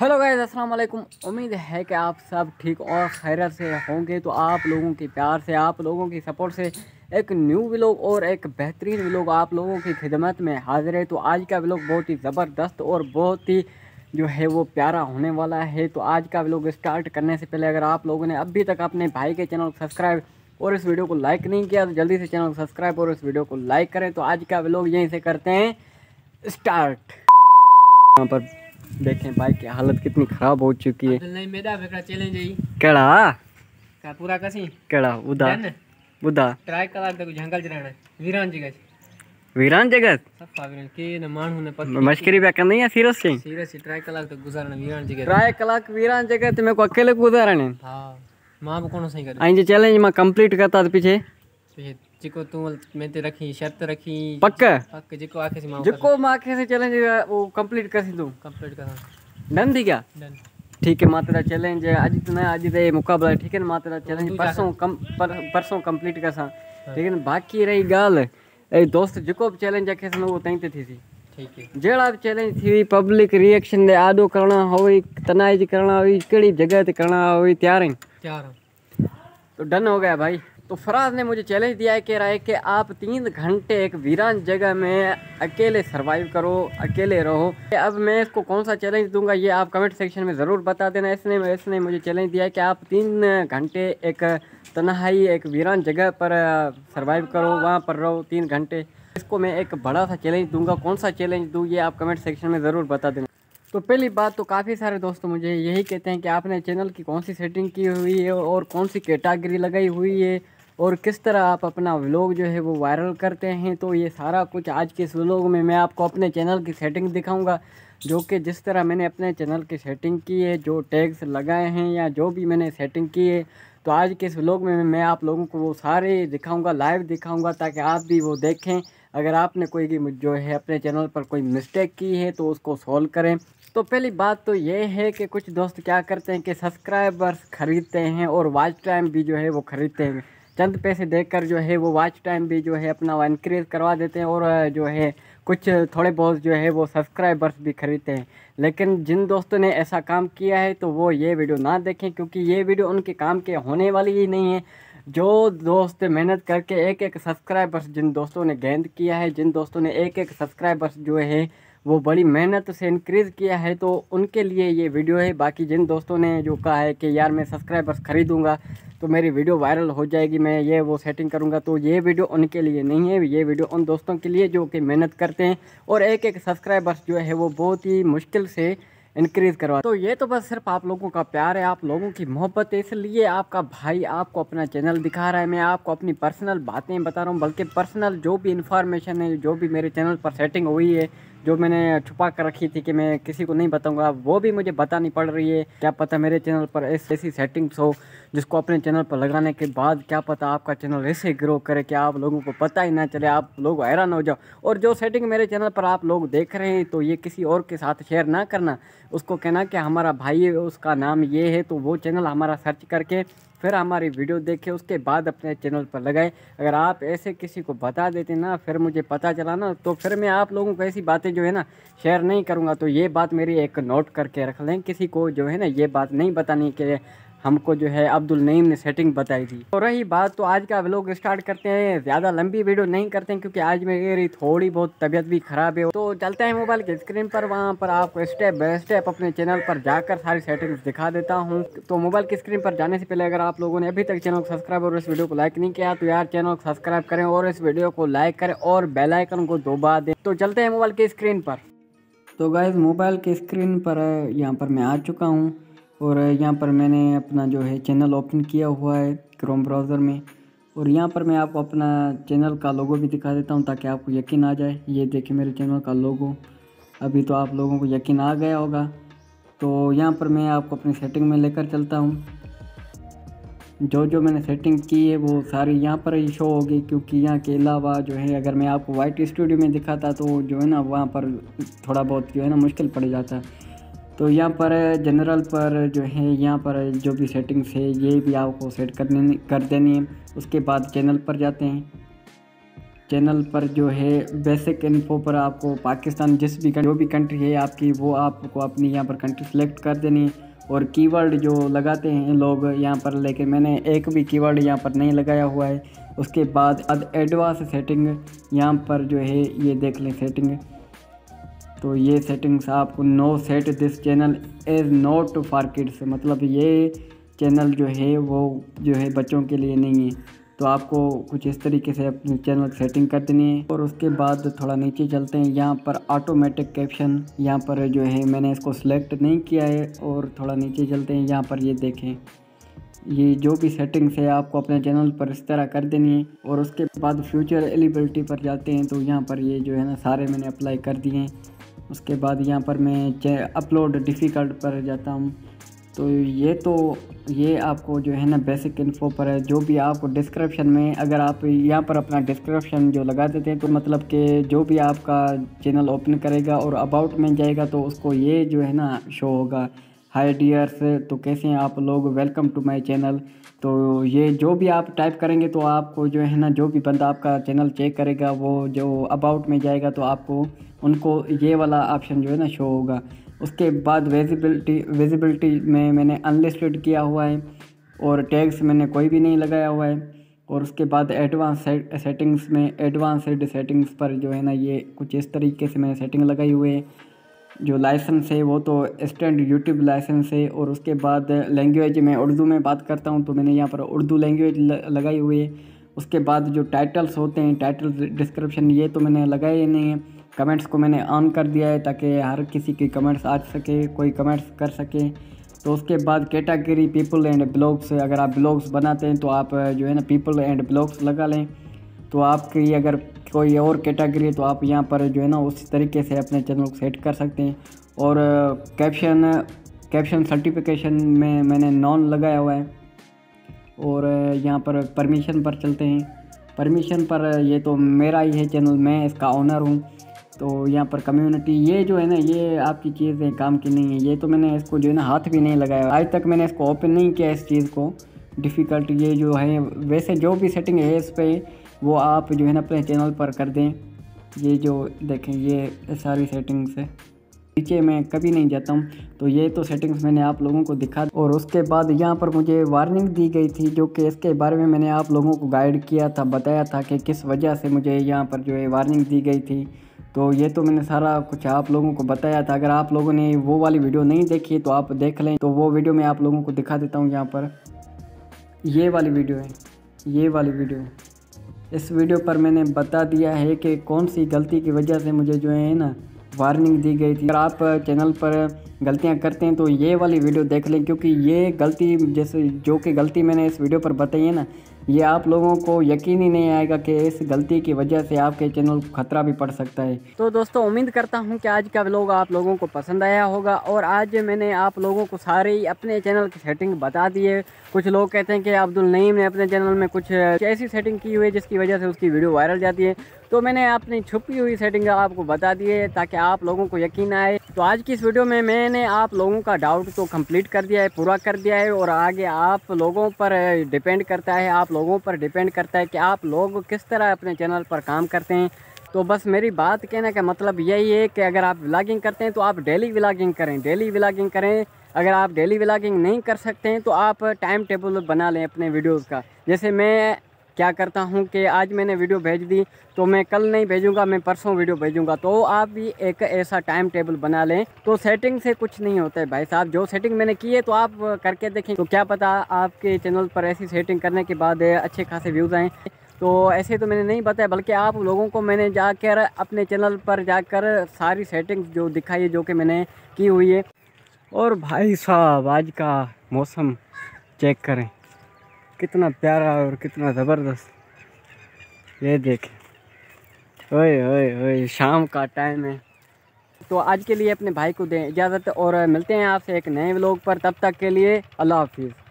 Hello guys अस्सलाम वालेकुम उम्मीद है कि आप सब ठीक और खैरत से होंगे तो आप लोगों के प्यार से आप लोगों की सपोर्ट से एक न्यू व्लॉग और एक बेहतरीन व्लॉग आप लोगों की खिदमत में हाजिर है तो आज का व्लॉग बहुत ही ज़बरदस्त और बहुत ही जो है वो प्यारा होने वाला है तो आज का व्लॉग स्टार्ट करने से पहले अगर आप लोगों ने अभी तक अपने भाई के चैनल को सब्सक्राइब और इस वीडियो को लाइक नहीं किया तो जल्दी से चैनल को सब्सक्राइब और इस वीडियो को लाइक करें तो आज का व्लॉग यहीं से करते हैं स्टार्ट यहाँ पर देखें बाइक की हालत कितनी खराब हो चुकी है नहीं मेरा बेकड़ा चैलेंज है केड़ा का पूरा कसी केड़ा उदा उदा ट्राई करा तक जंगल जराना वीरान जगह वीरान जगत मश्करी पे करनी है सीरस सिंह सीरस ट्राई कलाक तक गुजारना वीरान जगत ट्राई कलाक वीरान जगत में को अकेले गुजारने हां मां को कोन सही कर आज चैलेंज मां कंप्लीट करता पीछे जिको तू मैं ते रखी शर्त रखी पक्क पक्क जिको आखे से मां जिको मां आखे से चैलेंज वो कंप्लीट कर तू कंप्लीट कर डन थी क्या डन ठीक है मां तेरा चैलेंज आज तो ना आज ते मुकाबला ठीक है मां तेरा चैलेंज परसों कम पर, परसों कंप्लीट करसा हाँ। ठीक है बाकी रही गाल ए दोस्त जिको भी चैलेंज आखे से वो तई ते थी सी जहिड़ा बि चैलेंज थी हुई पब्लिक रिएक्शन ते आॾो करणा हुई तनाइज करणा हुई कहिड़ी बि जॻह ते करणा हुई तयारु आहिनि तयारु तो डन हो गया भाई तो फराज ने मुझे चैलेंज दिया है कह रहा है कि आप तीन घंटे एक वीरान जगह में अकेले सर्वाइव करो अकेले रहो अब मैं इसको कौन सा चैलेंज दूंगा ये आप कमेंट सेक्शन में ज़रूर बता देना इसने इसने मुझे चैलेंज दिया है कि आप तीन घंटे एक तनहाई एक वीरान जगह पर सर्वाइव करो वहाँ पर रहो तीन घंटे इसको मैं एक बड़ा सा चैलेंज दूँगा कौन सा चैलेंज दूँ ये आप कमेंट सेक्शन में ज़रूर बता देना तो पहली बात तो काफ़ी सारे दोस्तों मुझे यही कहते हैं कि आपने चैनल की कौन सी सेटिंग की हुई है और कौन सी कैटागरी लगाई हुई है और किस तरह आप अपना व्लॉग जो है वो वायरल करते हैं तो ये सारा कुछ आज के इस व्लॉग में मैं आपको अपने चैनल की सेटिंग दिखाऊंगा जो कि जिस तरह मैंने अपने चैनल की सेटिंग की है जो टैग्स लगाए हैं या जो भी मैंने सेटिंग की है तो आज के इस व्लॉग में मैं आप लोगों को वो सारे दिखाऊँगा लाइव दिखाऊँगा ताकि आप भी वो देखें अगर आपने कोई जो है अपने चैनल पर कोई मिस्टेक की है तो उसको सॉल्व करें तो पहली बात तो ये है कि कुछ दोस्त क्या करते हैं कि सब्सक्राइबर्स ख़रीदते हैं और वॉच टाइम भी जो है वो ख़रीदते हैं चंद पैसे देकर जो है वो वॉच टाइम भी जो है अपना इनक्रीज़ करवा देते हैं और जो है कुछ थोड़े बहुत जो है वो सब्सक्राइबर्स भी खरीदते हैं लेकिन जिन दोस्तों ने ऐसा काम किया है तो वो ये वीडियो ना देखें क्योंकि ये वीडियो उनके काम के होने वाली ही नहीं है जो दोस्त मेहनत करके एक एक सब्सक्राइबर्स जिन दोस्तों ने गेंद किया है जिन दोस्तों ने एक एक सब्सक्राइबर्स जो है वो बड़ी मेहनत से इनक्रीज़ किया है तो उनके लिए ये वीडियो है बाकी जिन दोस्तों ने जो कहा है कि यार मैं सब्सक्राइबर्स ख़रीदूँगा तो मेरी वीडियो वायरल हो जाएगी मैं ये वो सेटिंग करूँगा तो ये वीडियो उनके लिए नहीं है ये वीडियो उन दोस्तों के लिए जो कि मेहनत करते हैं और एक एक सब्सक्राइबर्स जो है वो बहुत ही मुश्किल से इनक्रीज़ करवा तो ये तो बस सिर्फ आप लोगों का प्यार है आप लोगों की मोहब्बत है इसलिए आपका भाई आपको अपना चैनल दिखा रहा है मैं आपको अपनी पर्सनल बातें बता रहा हूँ बल्कि पर्सनल जो भी इन्फॉर्मेशन है जो भी मेरे चैनल पर सेटिंग हुई है जो मैंने छुपा कर रखी थी कि मैं किसी को नहीं बताऊंगा वो भी मुझे बतानी पड़ रही है क्या पता मेरे चैनल पर ऐसी ऐसी सेटिंग्स हो जिसको अपने चैनल पर लगाने के बाद क्या पता आपका चैनल ऐसे ग्रो करे कि आप लोगों को पता ही ना चले आप लोग हैरान हो जाओ और जो सेटिंग मेरे चैनल पर आप लोग देख रहे हैं तो ये किसी और के साथ शेयर ना करना उसको कहना कि हमारा भाई है उसका नाम ये है तो वो चैनल हमारा सर्च करके फिर हमारी वीडियो देखे उसके बाद अपने चैनल पर लगाए अगर आप ऐसे किसी को बता देते ना फिर मुझे पता चला ना तो फिर मैं आप लोगों को ऐसी बातें जो है ना शेयर नहीं करूँगा तो ये बात मेरी एक नोट करके रख लें किसी को जो है ना ये बात नहीं बतानी कि हमको जो है अब्दुल नईम ने सेटिंग बताई थी और तो रही बात तो आज का व्लॉग स्टार्ट करते हैं ज़्यादा लंबी वीडियो नहीं करते हैं क्योंकि आज मेरी थोड़ी बहुत तबीयत भी ख़राब है तो चलते हैं मोबाइल की स्क्रीन पर वहाँ पर आपको स्टेप बाय स्टेप अपने चैनल पर जाकर सारी सेटिंग्स दिखा देता हूँ तो मोबाइल की स्क्रीन पर जाने से पहले अगर आप लोगों ने अभी तक चैनल को सब्सक्राइब और इस वीडियो को लाइक नहीं किया तो यार चैनल को सब्सक्राइब करें और इस वीडियो को लाइक करें और बेलाइकन को दोबा दें तो चलते हैं मोबाइल की स्क्रीन पर तो गाइज़ मोबाइल की स्क्रीन पर यहाँ पर मैं आ चुका हूँ और यहाँ पर मैंने अपना जो है चैनल ओपन किया हुआ है क्रोम ब्राउज़र में और यहाँ पर मैं आपको अपना चैनल का लोगो भी दिखा देता हूँ ताकि आपको यकीन आ जाए ये देखिए मेरे चैनल का लोगो अभी तो आप लोगों को यकीन आ गया होगा तो यहाँ पर मैं आपको अपनी सेटिंग में लेकर चलता हूँ जो जो मैंने सेटिंग की है वो सारी यहाँ पर ही शो होगी क्योंकि यहाँ के अलावा जो है अगर मैं आपको वाइट स्टूडियो में दिखाता तो जो है ना वहाँ पर थोड़ा बहुत जो है ना मुश्किल पड़ जाता है तो यहाँ पर जनरल पर जो है यहाँ पर जो भी सेटिंग्स है ये भी आपको सेट करने कर देनी है उसके बाद चैनल पर जाते हैं चैनल पर जो है बेसिक इन्फो पर आपको पाकिस्तान जिस भी जो भी कंट्री है आपकी वो आपको अपनी यहाँ पर कंट्री सेलेक्ट कर देनी है और कीवर्ड जो लगाते हैं लोग यहाँ पर लेकिन मैंने एक भी कीवर्ड यहाँ पर नहीं लगाया हुआ है उसके बाद एडवांस सेटिंग यहाँ पर जो है ये देख लें सेटिंग तो ये सेटिंग्स आपको no set this channel is not for kids मतलब ये चैनल जो है वो जो है बच्चों के लिए नहीं है तो आपको कुछ इस तरीके से अपने चैनल सेटिंग कर देनी है और उसके बाद थोड़ा नीचे चलते हैं यहाँ पर ऑटोमेटिक कैप्शन यहाँ पर जो है मैंने इसको सिलेक्ट नहीं किया है और थोड़ा नीचे चलते हैं यहाँ पर ये देखें ये जो भी सेटिंग्स है आपको अपने चैनल पर इस तरह कर देनी है और उसके बाद फ्यूचर एलिबिलिटी पर जाते हैं तो यहाँ पर ये जो है ना सारे मैंने अप्लाई कर दिए हैं उसके बाद यहाँ पर मैं अपलोड डिफ़िकल्ट पर जाता हूँ तो ये तो ये आपको जो है ना बेसिक इन्फो पर है जो भी आपको डिस्क्रिप्शन में अगर आप यहाँ पर अपना डिस्क्रिप्शन जो लगा देते हैं तो मतलब कि जो भी आपका चैनल ओपन करेगा और अबाउट में जाएगा तो उसको ये जो है ना शो होगा हाई डियर्स तो कैसे हैं आप लोग वेलकम टू माय चैनल तो ये जो भी आप टाइप करेंगे तो आपको जो है ना जो भी बंदा आपका चैनल चेक करेगा वो जो अबाउट में जाएगा तो आपको उनको ये वाला ऑप्शन जो है ना शो होगा उसके बाद विजिबिलिटी विजिबिलिटी में मैंने अनलिस्टेड किया हुआ है और टैग्स मैंने कोई भी नहीं लगाया हुआ है और उसके बाद एडवांस सेटिंग्स में एडवांसड सेटिंग्स पर जो है ना ये कुछ इस तरीके से मैंने सेटिंग लगाई हुई है जो लाइसेंस है वो तो स्टैंड यूट्यूब लाइसेंस है और उसके बाद लैंग्वेज में उर्दू में बात करता हूँ तो मैंने यहाँ पर उर्दू लैंग्वेज लगाई हुई है उसके बाद जो टाइटल्स होते हैं टाइटल डिस्क्रिप्शन ये तो मैंने लगाए ही नहीं है कमेंट्स को मैंने ऑन कर दिया है ताकि हर किसी की कमेंट्स आ सके कोई कमेंट्स कर सके तो उसके बाद कैटागरी पीपल एंड ब्लॉग्स अगर आप ब्लॉग्स बनाते हैं तो आप जो है ना पीपल एंड ब्लॉग्स लगा लें तो आपकी अगर कोई और कैटागरी है तो आप यहाँ पर जो है ना उस तरीके से अपने चैनल को सेट कर सकते हैं और कैप्शन कैप्शन सर्टिफिकेशन में मैंने नॉन लगाया हुआ है और यहाँ पर परमिशन पर चलते हैं परमिशन पर ये तो मेरा ही है चैनल मैं इसका ऑनर हूँ तो यहाँ पर कम्युनिटी ये जो है ना ये आपकी चीज़ है काम की नहीं है ये तो मैंने इसको जो है ना हाथ भी नहीं लगाया आज तक मैंने इसको ओपन नहीं किया इस चीज़ को डिफ़िकल्ट ये जो है वैसे जो भी सेटिंग है इस पर वो आप जो है ना अपने चैनल पर कर दें ये जो देखें ये सारी सेटिंग्स है नीचे मैं कभी नहीं जाता हूँ तो ये तो सेटिंग्स मैंने आप लोगों को दिखा और उसके बाद यहाँ पर मुझे वार्निंग दी गई थी जो कि इसके बारे में मैंने आप लोगों को गाइड किया था बताया था कि किस वजह से मुझे यहाँ पर जो है वार्निंग दी गई थी तो ये तो मैंने सारा कुछ आप लोगों को बताया था अगर आप लोगों ने वो वाली वीडियो नहीं देखी तो आप देख लें तो वो वीडियो मैं आप लोगों को दिखा देता हूँ यहाँ पर ये वाली वीडियो है ये वाली वीडियो है इस वीडियो पर मैंने बता दिया है कि कौन सी गलती की वजह से मुझे जो है ना वार्निंग दी गई थी अगर आप चैनल पर गलतियां करते हैं तो ये वाली वीडियो देख लें क्योंकि ये गलती जैसे जो कि गलती मैंने इस वीडियो पर बताई है ना ये आप लोगों को यकीन ही नहीं आएगा कि इस गलती की वजह से आपके चैनल को खतरा भी पड़ सकता है तो दोस्तों उम्मीद करता हूँ कि आज का व्लॉग आप लोगों को पसंद आया होगा और आज मैंने आप लोगों को सारे अपने चैनल की सेटिंग बता दी है कुछ लोग कहते हैं कि अब्दुल नईम ने अपने चैनल में कुछ ऐसी सेटिंग की हुई है जिसकी वजह से उसकी वीडियो वायरल जाती है तो मैंने अपनी छुपी हुई सेटिंग आपको बता दी है ताकि आप लोगों को यकीन आए तो आज की इस वीडियो में मैंने आप लोगों का डाउट तो कम्प्लीट कर दिया है पूरा कर दिया है और आगे आप लोगों पर डिपेंड करता है आप लोगों पर डिपेंड करता है कि आप लोग किस तरह अपने चैनल पर काम करते हैं तो बस मेरी बात कहने का मतलब यही है कि अगर आप व्लागिंग करते हैं तो आप डेली व्लागिंग करें डेली व्लागिंग करें अगर आप डेली व्लागिंग नहीं कर सकते हैं तो आप टाइम टेबल बना लें अपने वीडियोज़ का जैसे मैं क्या करता हूँ कि आज मैंने वीडियो भेज दी तो मैं कल नहीं भेजूंगा मैं परसों वीडियो भेजूंगा तो आप भी एक ऐसा टाइम टेबल बना लें तो सेटिंग से कुछ नहीं होता है भाई साहब जो सेटिंग मैंने की है तो आप करके देखें तो क्या पता आपके चैनल पर ऐसी सेटिंग करने के बाद अच्छे खासे व्यूज़ आएँ तो ऐसे तो मैंने नहीं बताया बल्कि आप लोगों को मैंने जाकर अपने चैनल पर जाकर सारी सेटिंग्स जो दिखाई है जो कि मैंने की हुई है और भाई साहब आज का मौसम चेक करें कितना प्यारा और कितना ज़बरदस्त ये देखें ओए ओए ओए शाम का टाइम है तो आज के लिए अपने भाई को दें इजाज़त और मिलते हैं आपसे एक नए व्लॉग पर तब तक के लिए अल्लाह हाफिज़